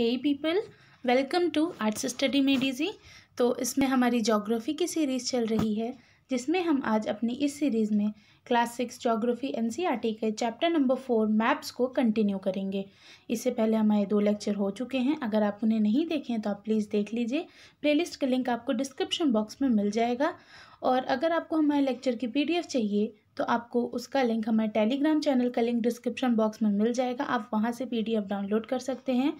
Hey people welcome to arts study जी तो इसमें हमारी जोग्राफ़ी की सीरीज़ चल रही है जिसमें हम आज अपनी इस सीरीज़ में क्लास सिक्स जोग्राफ़ी एन के चैप्टर नंबर फोर मैप्स को कंटिन्यू करेंगे इससे पहले हमारे दो लेक्चर हो चुके हैं अगर आप उन्हें नहीं देखें तो आप प्लीज़ देख लीजिए प्लेलिस्ट का लिंक आपको डिस्क्रिप्शन बॉक्स में मिल जाएगा और अगर आपको हमारे लेक्चर की एफ़ चाहिए तो आपको उसका लिंक हमारे टेलीग्राम चैनल का लिंक डिस्क्रिप्शन बॉक्स में मिल जाएगा आप वहाँ से पीडीएफ डाउनलोड कर सकते हैं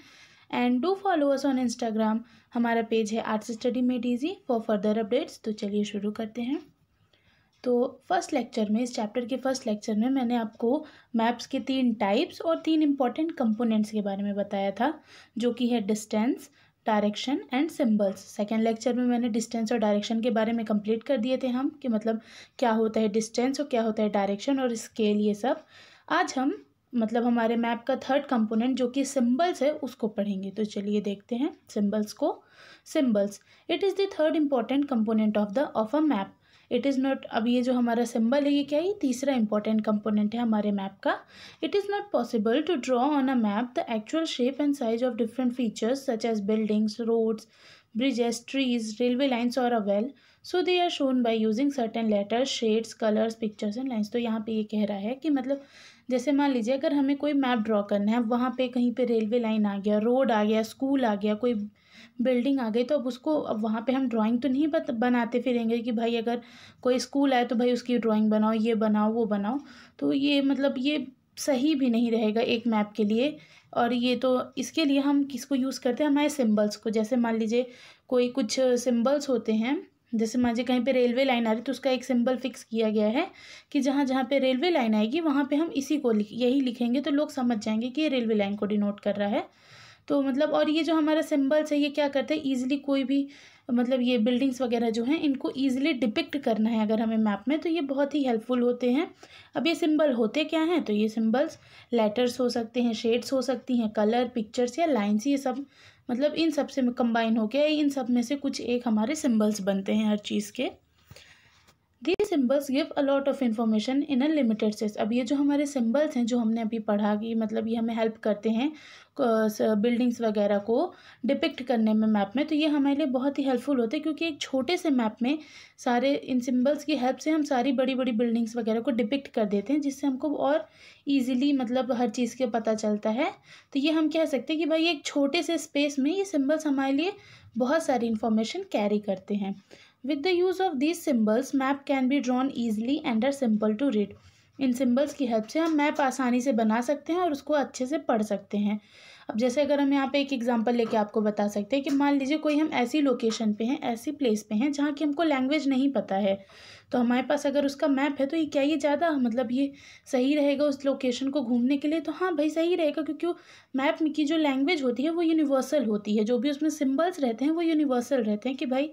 and do follow us on Instagram हमारा पेज है arts study made easy for further updates तो चलिए शुरू करते हैं तो फर्स्ट लेक्चर में इस चैप्टर के फर्स्ट लेक्चर में मैंने आपको मैप्स के तीन टाइप्स और तीन इंपॉर्टेंट कंपोनेंट्स के बारे में बताया था जो कि है distance direction and symbols second lecture में मैंने डिस्टेंस और डायरेक्शन के बारे में कंप्लीट कर दिए थे हम कि मतलब क्या होता है डिस्टेंस और क्या होता है डायरेक्शन और स्केल ये सब आज हम मतलब हमारे मैप का थर्ड कंपोनेंट जो कि सिम्बल्स है उसको पढ़ेंगे तो चलिए देखते हैं सिम्बल्स को symbols it is the third important component of the of a map it is not अब ये जो हमारा सिंबल है ये क्या है ये तीसरा इंपॉर्टेंट कंपोनेंट है हमारे मैप का it is not possible to draw on a map the actual shape and size of different features such as buildings roads bridges trees railway lines और uh well so they are shown by using certain letters shades colours pictures and lines तो यहाँ पे ये कह रहा है कि मतलब जैसे मान लीजिए अगर हमें कोई मैप ड्रॉ करना है वहाँ पे कहीं पे रेलवे लाइन आ गया रोड आ गया स्कूल आ गया कोई बिल्डिंग आ गई तो अब उसको अब वहाँ पे हम ड्राइंग तो नहीं बत, बनाते फिरेंगे कि भाई अगर कोई स्कूल आए तो भाई उसकी ड्राइंग बनाओ ये बनाओ वो बनाओ तो ये मतलब ये सही भी नहीं रहेगा एक मैप के लिए और ये तो इसके लिए हम किसको यूज़ करते हैं हमारे सिम्बल्स को जैसे मान लीजिए कोई कुछ सिम्बल्स होते हैं जैसे मान लीजिए कहीं पे रेलवे लाइन आ रही तो उसका एक सिंबल फिक्स किया गया है कि जहाँ जहाँ पे रेलवे लाइन आएगी वहाँ पे हम इसी को लिख यही लिखेंगे तो लोग समझ जाएंगे कि ये रेलवे लाइन को डिनोट कर रहा है तो मतलब और ये जो हमारा सिम्बल्स है ये क्या करते हैं ईजिली कोई भी मतलब ये बिल्डिंग्स वगैरह जो हैं इनको ईजिली डिपिक्ट करना है अगर हमें मैप में तो ये बहुत ही हेल्पफुल होते हैं अब ये सिंबल होते क्या हैं तो ये सिंबल्स लेटर्स हो सकते हैं शेड्स हो सकती हैं कलर पिक्चर्स या लाइन्स ये सब मतलब इन सब से कंबाइन हो गया इन सब में से कुछ एक हमारे सिम्बल्स बनते हैं हर चीज़ के the symbols give a lot of information in a limited सेस अब ये जो हमारे सिम्बल्स हैं जो हमने अभी पढ़ा कि मतलब ये हमें हेल्प करते हैं बिल्डिंग्स वगैरह को डिपिक्ट करने में मैप में तो ये हमारे लिए बहुत ही हेल्पफुल होते हैं क्योंकि एक छोटे से मैप में सारे इन सिम्बल्स की हेल्प से हम सारी बड़ी बड़ी बिल्डिंग्स वगैरह को डिपिक्ट कर देते हैं जिससे हमको और ईजिली मतलब हर चीज़ के पता चलता है तो ये हम कह सकते हैं कि भाई एक छोटे से स्पेस में ये सिम्बल्स हमारे लिए बहुत सारी इन्फॉर्मेशन कैरी करते हैं with the use of these symbols map can be drawn easily and are simple to read इन सिम्बल्स की हेल्प से हम मैप आसानी से बना सकते हैं और उसको अच्छे से पढ़ सकते हैं अब जैसे अगर हम यहाँ पे एक एग्जांपल लेके आपको बता सकते हैं कि मान लीजिए कोई हम ऐसी लोकेशन पे हैं ऐसी प्लेस पे हैं जहाँ की हमको लैंग्वेज नहीं पता है तो हमारे पास अगर उसका मैप है तो ये क्या ये ज़्यादा मतलब ये सही रहेगा उस लोकेशन को घूमने के लिए तो हाँ भाई सही रहेगा क्योंकि मैप की जो लैंग्वेज होती है वो यूनिवर्सल होती है जो भी उसमें सिम्बल्स रहते हैं वो यूनिवर्सल रहते हैं कि भाई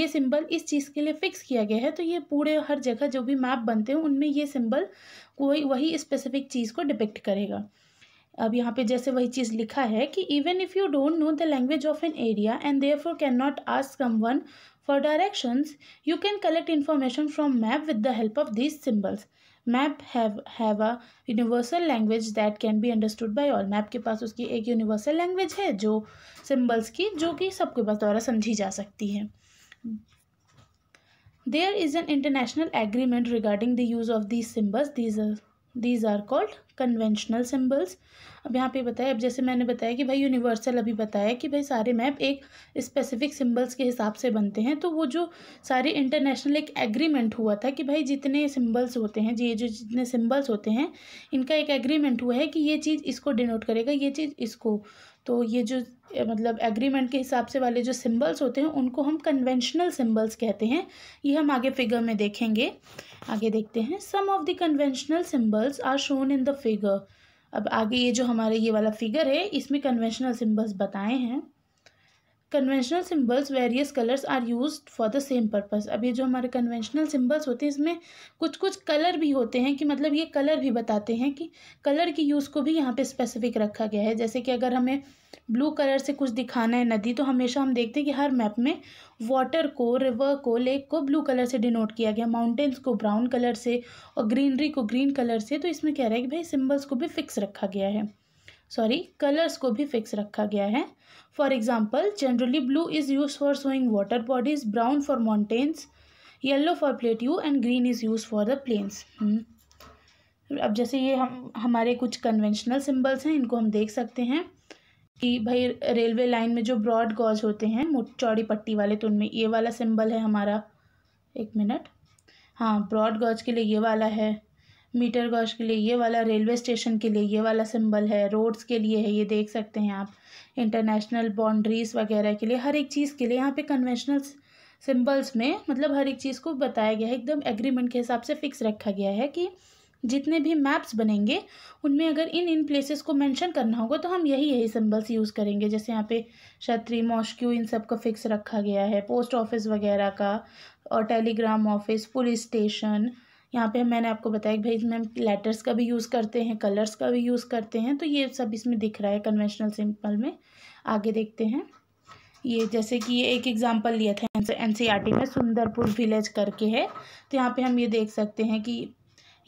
ये सिम्बल इस चीज़ के लिए फ़िक्स किया गया है तो ये पूरे हर जगह जो भी मैप बनते हैं उनमें ये सिम्बल कोई वही स्पेसिफिक चीज़ को डिपिक्ट करेगा अब यहाँ पे जैसे वही चीज़ लिखा है कि even if you don't know the language of an area and therefore can not ask someone for directions you can collect information from map with the help of this symbols map have have a universal language that can be understood by all map के पास उसकी एक universal language है जो symbols की जो कि सबके पास द्वारा समझी जा सकती है there is an international agreement regarding the use of these symbols these these are called conventional symbols अब यहाँ पे बताया अब जैसे मैंने बताया कि भाई यूनिवर्सल अभी बताया कि भाई सारे मैप एक स्पेसिफिक सिम्बल्स के हिसाब से बनते हैं तो वो जो सारे इंटरनेशनल एक एग्रीमेंट हुआ था कि भाई जितने सिम्बल्स होते हैं ये जो जितने सिम्बल्स होते हैं इनका एक एग्रीमेंट हुआ है कि ये चीज़ इसको डिनोट करेगा ये चीज़ इसको तो ये जो मतलब एग्रीमेंट के हिसाब से वाले जो सिंबल्स होते हैं उनको हम कन्वेंशनल सिंबल्स कहते हैं ये हम आगे फिगर में देखेंगे आगे देखते हैं some of the conventional symbols are shown in the figure अब आगे ये जो हमारे ये वाला फिगर है इसमें कन्वेंशनल सिंबल्स बताए हैं conventional symbols various colours are use for the same purpose अब ये जो हमारे कन्वेंशनल सिम्बल्स होते हैं इसमें कुछ कुछ कलर भी होते हैं कि मतलब ये कलर भी बताते हैं कि कलर की यूज़ को भी यहाँ पे स्पेसिफिक रखा गया है जैसे कि अगर हमें ब्लू कलर से कुछ दिखाना है नदी तो हमेशा हम देखते हैं कि हर मैप में वाटर को रिवर को लेक को ब्लू कलर से डिनोट किया गया माउंटेन्स को ब्राउन कलर से और ग्रीनरी को ग्रीन कलर से तो इसमें कह रहा है कि भाई सिम्बल्स को भी फिक्स रखा गया है सॉरी कलर्स को भी फिक्स रखा गया है for example generally blue is use for showing water bodies brown for mountains yellow for plateau and green is use for the plains अब जैसे ये हम हमारे कुछ कन्वेंशनल सिम्बल्स हैं इनको हम देख सकते हैं कि भाई रेलवे लाइन में जो ब्रॉड गॉज होते हैं चौड़ी पट्टी वाले तो उनमें ये वाला सिंबल है हमारा एक मिनट हाँ ब्रॉड गॉज के लिए ये वाला है मीटर गॉज के लिए ये वाला रेलवे स्टेशन के लिए ये वाला सिंबल है रोड्स के लिए है ये देख सकते हैं आप इंटरनेशनल बाउंड्रीज़ वगैरह के लिए हर एक चीज़ के लिए यहाँ पे कन्वेंशनल सिंबल्स में मतलब हर एक चीज़ को बताया गया है एकदम एग्रीमेंट के हिसाब से फ़िक्स रखा गया है कि जितने भी मैप्स बनेंगे उनमें अगर इन इन प्लेसेस को मेंशन करना होगा तो हम यही यही सिंबल्स यूज़ करेंगे जैसे यहाँ पे क्षत्रि मॉस्क्यू इन सब का फिक्स रखा गया है पोस्ट ऑफिस वगैरह का और टेलीग्राम ऑफिस पुलिस स्टेशन यहाँ पे मैंने आपको बताया कि भाई इसमें हम लेटर्स का भी यूज़ करते हैं कलर्स का भी यूज़ करते हैं तो ये सब इसमें दिख रहा है कन्वेंशनल सिंपल में आगे देखते हैं ये जैसे कि ये एक एग्जांपल लिया था एन सी e में सुंदरपुर विलेज करके है तो यहाँ पे हम ये देख सकते हैं कि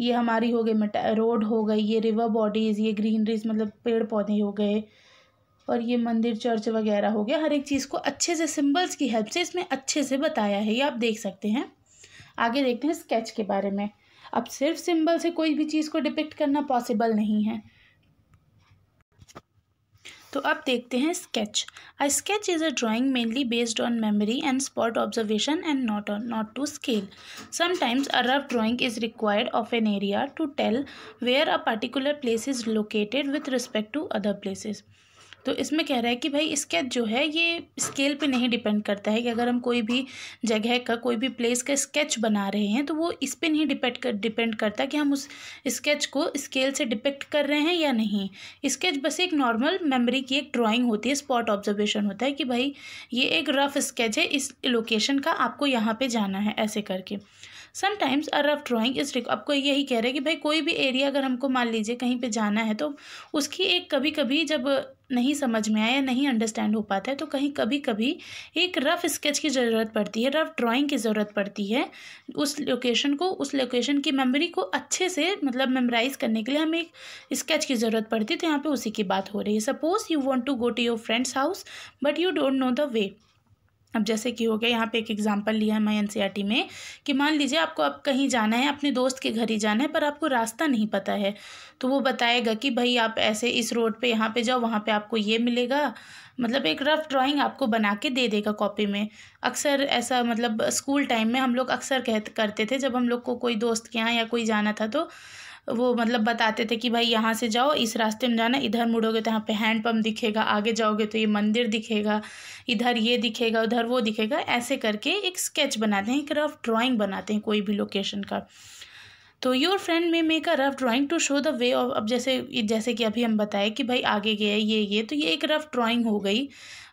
ये हमारी हो गई रोड हो गई ये रिवर बॉडीज़ ये ग्रीनरीज मतलब पेड़ पौधे हो गए और ये मंदिर चर्च वगैरह हो गया हर एक चीज़ को अच्छे से सिंबल्स की हेल्प से इसमें अच्छे से बताया है ये आप देख सकते हैं आगे देखते हैं स्केच के बारे में अब सिर्फ सिंबल से कोई भी चीज़ को डिपिक्ट करना पॉसिबल नहीं है तो अब देखते हैं sketch a sketch is a drawing mainly based on memory and spot observation and not on not to scale sometimes a rough drawing is required of an area to tell where a particular place is located with respect to other places तो इसमें कह रहा है कि भाई sketch जो है ये स्केल पे नहीं डिपेंड करता है कि अगर हम कोई भी जगह का कोई भी प्लेस का स्केच बना रहे हैं तो वो इस पर नहीं डिपेंड कर डिपेंड करता कि हम उस स्केच को स्केल से डिपेक्ट कर रहे हैं या नहीं स्केच बस एक नॉर्मल मेमोरी की एक ड्राॅइंग होती है स्पॉट ऑब्जर्वेशन होता है कि भाई ये एक रफ स्केच है इस लोकेशन का आपको यहाँ पर जाना है ऐसे करके समटाइम्स अ रफ ड्राॅइंग इस आपको यही कह रहे हैं कि भाई कोई भी एरिया अगर हमको मान लीजिए कहीं पे जाना है तो उसकी एक कभी कभी जब नहीं समझ में आया नहीं अंडरस्टैंड हो पाता है तो कहीं कभी कभी एक रफ़ स्केच की ज़रूरत पड़ती है रफ़ ड्राइंग की ज़रूरत पड़ती है उस लोकेशन को उस लोकेशन की मेमोरी को अच्छे से मतलब मेमोराइज़ करने के लिए हमें एक स्केच की ज़रूरत पड़ती है तो यहाँ पे उसी की बात हो रही है suppose you want to go to your friend's house but you don't know the way अब जैसे कि हो गया यहाँ पे एक एग्जांपल लिया है मैं एनसीईआरटी e में कि मान लीजिए आपको अब कहीं जाना है अपने दोस्त के घर ही जाना है पर आपको रास्ता नहीं पता है तो वो बताएगा कि भाई आप ऐसे इस रोड पे यहाँ पे जाओ वहाँ पे आपको ये मिलेगा मतलब एक रफ़ ड्राइंग आपको बना के दे देगा कॉपी में अक्सर ऐसा मतलब स्कूल टाइम में हम लोग अक्सर कह करते थे जब हम लोग को कोई दोस्त के यहाँ या कोई जाना था तो वो मतलब बताते थे कि भाई यहाँ से जाओ इस रास्ते में जाना इधर मुड़ोगे तो यहाँ पे हैंड दिखेगा आगे जाओगे तो ये मंदिर दिखेगा इधर ये दिखेगा उधर वो दिखेगा ऐसे करके एक स्केच बनाते हैं एक रफ ड्राइंग बनाते हैं कोई भी लोकेशन का तो your friend may make a rough drawing to show the way of अब जैसे जैसे कि अभी हम बताए कि भाई आगे गया ये ये तो ये एक रफ ड्राइंग हो गई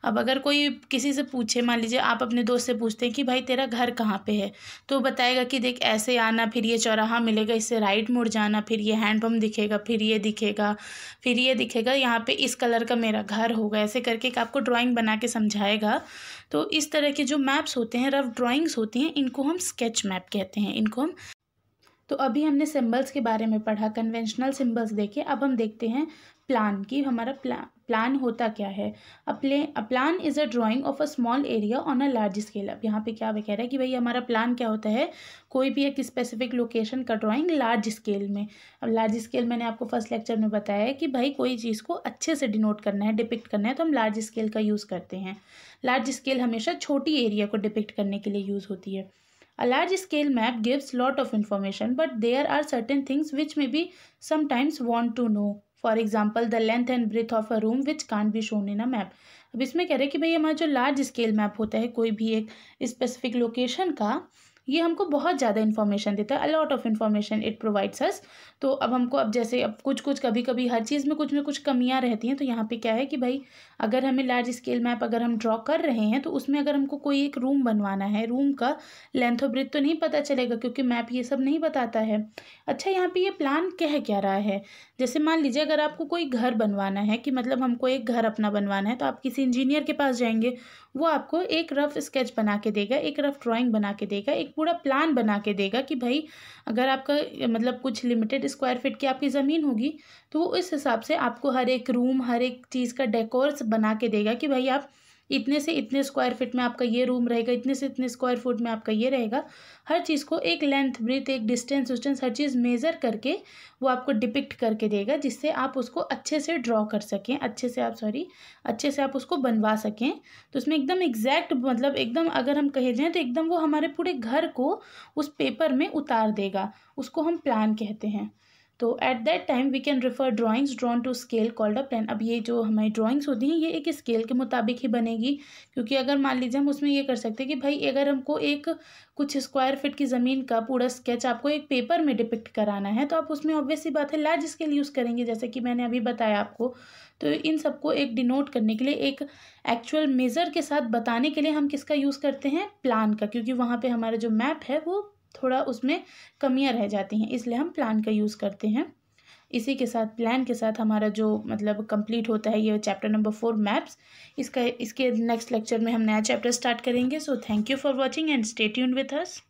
अब अगर कोई किसी से पूछे मान लीजिए आप अपने दोस्त से पूछते हैं कि भाई तेरा घर कहाँ पे है तो बताएगा कि देख ऐसे आना फिर ये चौराहा मिलेगा इससे राइट मुड़ जाना फिर ये हैंडपम्प दिखेगा फिर ये दिखेगा फिर ये दिखेगा यहाँ पे इस कलर का मेरा घर होगा ऐसे करके एक आपको ड्राइंग बना के समझाएगा तो इस तरह के जो मैप्स होते हैं रफ ड्राइंग्स होती हैं इनको हम स्केच मैप कहते हैं इनको हम तो अभी हमने सिंबल्स के बारे में पढ़ा कन्वेंशनल सिंबल्स देखे अब हम देखते हैं प्लान कि हमारा प्ला प्लान होता क्या है अपले a plan is a drawing of a small area on a large scale अब यहाँ पे क्या कह रहा है कि भाई हमारा प्लान क्या होता है कोई भी एक स्पेसिफिक लोकेशन का ड्राइंग लार्ज स्केल में अब लार्ज स्केल मैंने आपको फर्स्ट लेक्चर में बताया है कि भाई कोई चीज़ को अच्छे से डिनोट करना है डिपिक्ट करना है तो हम लार्ज स्केल का यूज़ करते हैं लार्ज स्केल हमेशा छोटी एरिया को डिपिक्ट करने के लिए यूज़ होती है A large scale map gives lot of information but there are certain things which may be sometimes want to know. For example, the length and breadth of a room which can't be shown in a map. अब इसमें कह रहे हैं कि भाई हमारा जो large scale map होता है कोई भी एक स्पेसिफिक लोकेशन का ये हमको बहुत ज़्यादा इन्फॉर्मेशन देता है a lot of information it provides us तो अब हमको अब जैसे अब कुछ कुछ कभी कभी हर चीज़ में कुछ में कुछ कमियाँ रहती हैं तो यहाँ पे क्या है कि भाई अगर हमें लार्ज स्केल मैप अगर हम ड्रॉ कर रहे हैं तो उसमें अगर हमको कोई एक रूम बनवाना है रूम का लेंथ और ब्रिथ तो नहीं पता चलेगा क्योंकि मैप ये सब नहीं बताता है अच्छा यहाँ पर ये प्लान कह क्या रहा है जैसे मान लीजिए अगर आपको कोई घर बनवाना है कि मतलब हमको एक घर अपना बनवाना है तो आप किसी इंजीनियर के पास जाएंगे वो आपको एक रफ़ स्केच बना के देगा एक रफ़ ड्राइंग बना के देगा एक पूरा प्लान बना के देगा कि भाई अगर आपका मतलब कुछ लिमिटेड स्क्वायर फिट की आपकी ज़मीन होगी तो वो इस हिसाब से आपको हर एक रूम हर एक चीज़ का डेकोर्स बना के देगा कि भाई आप इतने से इतने स्क्वायर फिट में आपका ये रूम रहेगा इतने से इतने स्क्वायर फुट में आपका ये रहेगा हर चीज़ को एक लेंथ ब्रिथ एक डिस्टेंस उस्टेंस हर चीज़ मेज़र करके वो आपको डिपिक्ट करके देगा जिससे आप उसको अच्छे से ड्रॉ कर सकें अच्छे से आप सॉरी अच्छे से आप उसको बनवा सकें तो उसमें एकदम एग्जैक्ट मतलब एकदम अगर हम कहे जाएँ तो एकदम वो हमारे पूरे घर को उस पेपर में उतार देगा उसको हम प्लान कहते हैं तो at that time we can refer drawings drawn to scale called a plan अब ये जो हमारी ड्राइंग्स होती हैं ये एक स्केल के मुताबिक ही बनेगी क्योंकि अगर मान लीजिए हम उसमें ये कर सकते हैं कि भाई अगर हमको एक कुछ स्क्वायर फिट की ज़मीन का पूरा स्केच आपको एक पेपर में डिपिक्ट कराना है तो आप उसमें ऑब्वियसली बात है लार्ज स्केल यूज़ करेंगे जैसे कि मैंने अभी बताया आपको तो इन सबको एक डिनोट करने के लिए एक एक्चुअल मेज़र के साथ बताने के लिए हम किसका यूज़ करते हैं प्लान का क्योंकि वहाँ पर हमारा जो मैप है वो थोड़ा उसमें कमियाँ रह जाती हैं इसलिए हम प्लान का यूज़ करते हैं इसी के साथ प्लान के साथ हमारा जो मतलब कंप्लीट होता है ये चैप्टर नंबर फोर मैप्स इसका इसके नेक्स्ट लेक्चर में हम नया चैप्टर स्टार्ट करेंगे so thank you for watching and stay tune with us